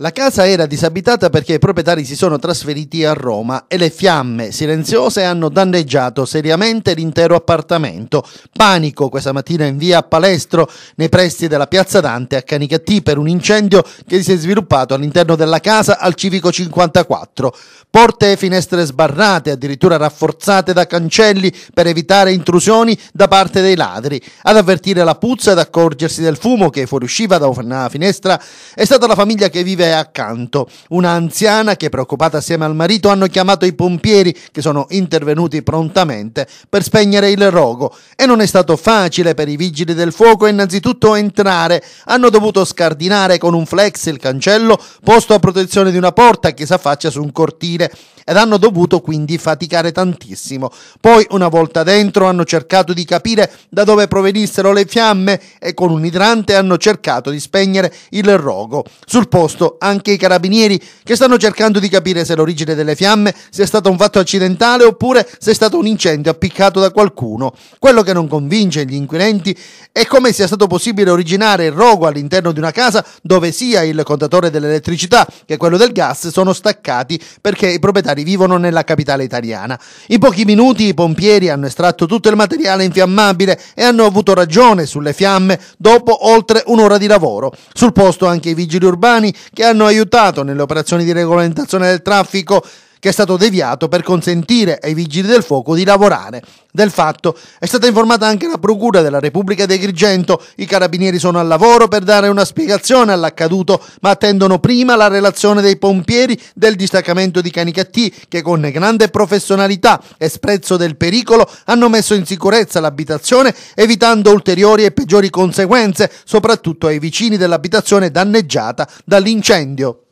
La casa era disabitata perché i proprietari si sono trasferiti a Roma e le fiamme silenziose hanno danneggiato seriamente l'intero appartamento. Panico questa mattina in via Palestro nei pressi della piazza Dante a Canicattì per un incendio che si è sviluppato all'interno della casa al civico 54. Porte e finestre sbarrate, addirittura rafforzate da cancelli per evitare intrusioni da parte dei ladri. Ad avvertire la puzza ed accorgersi del fumo che fuoriusciva da una finestra è stata la famiglia che vive è accanto. Una anziana che preoccupata assieme al marito hanno chiamato i pompieri che sono intervenuti prontamente per spegnere il rogo e non è stato facile per i vigili del fuoco innanzitutto entrare. Hanno dovuto scardinare con un flex il cancello posto a protezione di una porta che si affaccia su un cortile ed hanno dovuto quindi faticare tantissimo. Poi una volta dentro hanno cercato di capire da dove provenissero le fiamme e con un idrante hanno cercato di spegnere il rogo. Sul posto anche i carabinieri che stanno cercando di capire se l'origine delle fiamme sia stato un fatto accidentale oppure se è stato un incendio appiccato da qualcuno. Quello che non convince gli inquirenti è come sia stato possibile originare il rogo all'interno di una casa dove sia il contatore dell'elettricità che quello del gas sono staccati perché i proprietari militari vivono nella capitale italiana. In pochi minuti i pompieri hanno estratto tutto il materiale infiammabile e hanno avuto ragione sulle fiamme dopo oltre un'ora di lavoro. Sul posto anche i vigili urbani che hanno aiutato nelle operazioni di regolamentazione del traffico che è stato deviato per consentire ai vigili del fuoco di lavorare. Del fatto è stata informata anche la Procura della Repubblica di Agrigento, i carabinieri sono al lavoro per dare una spiegazione all'accaduto, ma attendono prima la relazione dei pompieri del distaccamento di Canicattì che con grande professionalità e sprezzo del pericolo hanno messo in sicurezza l'abitazione evitando ulteriori e peggiori conseguenze, soprattutto ai vicini dell'abitazione danneggiata dall'incendio.